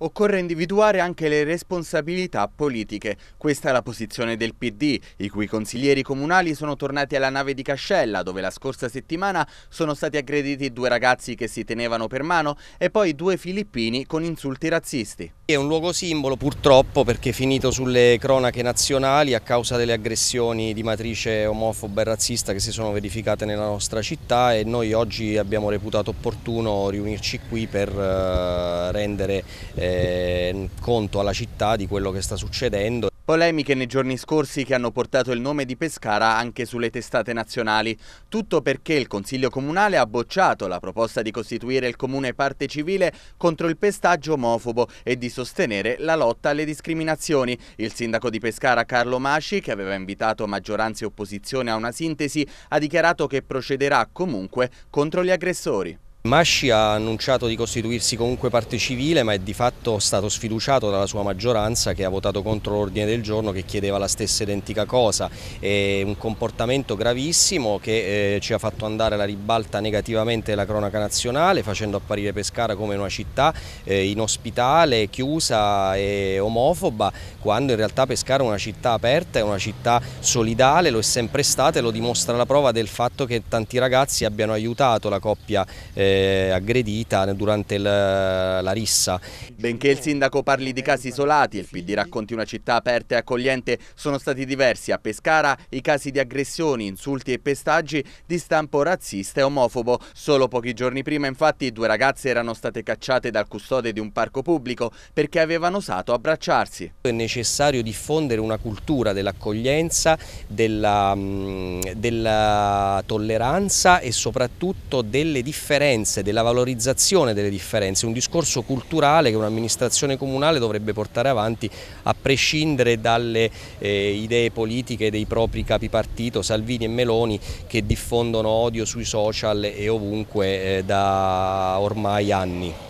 Occorre individuare anche le responsabilità politiche. Questa è la posizione del PD, i cui consiglieri comunali sono tornati alla nave di Cascella, dove la scorsa settimana sono stati aggrediti due ragazzi che si tenevano per mano e poi due filippini con insulti razzisti. È un luogo simbolo purtroppo perché è finito sulle cronache nazionali a causa delle aggressioni di matrice omofoba e razzista che si sono verificate nella nostra città e noi oggi abbiamo reputato opportuno riunirci qui per eh, rendere eh, conto alla città di quello che sta succedendo. Polemiche nei giorni scorsi che hanno portato il nome di Pescara anche sulle testate nazionali. Tutto perché il Consiglio Comunale ha bocciato la proposta di costituire il comune parte civile contro il pestaggio omofobo e di sostenere la lotta alle discriminazioni. Il sindaco di Pescara Carlo Masci, che aveva invitato maggioranza e opposizione a una sintesi, ha dichiarato che procederà comunque contro gli aggressori. Masci ha annunciato di costituirsi comunque parte civile ma è di fatto stato sfiduciato dalla sua maggioranza che ha votato contro l'ordine del giorno che chiedeva la stessa identica cosa, è un comportamento gravissimo che eh, ci ha fatto andare alla ribalta negativamente la cronaca nazionale facendo apparire Pescara come una città eh, inospitale, chiusa e omofoba quando in realtà Pescara è una città aperta, è una città solidale, lo è sempre stata e lo dimostra la prova del fatto che tanti ragazzi abbiano aiutato la coppia eh, aggredita durante la, la rissa. Benché il sindaco parli di casi isolati e il PD racconti una città aperta e accogliente, sono stati diversi a Pescara i casi di aggressioni, insulti e pestaggi di stampo razzista e omofobo. Solo pochi giorni prima infatti due ragazze erano state cacciate dal custode di un parco pubblico perché avevano osato abbracciarsi. È necessario diffondere una cultura dell'accoglienza, della, mm, della tolleranza e soprattutto delle differenze differenze, della valorizzazione delle differenze, un discorso culturale che un'amministrazione comunale dovrebbe portare avanti a prescindere dalle eh, idee politiche dei propri capi partito, Salvini e Meloni, che diffondono odio sui social e ovunque eh, da ormai anni.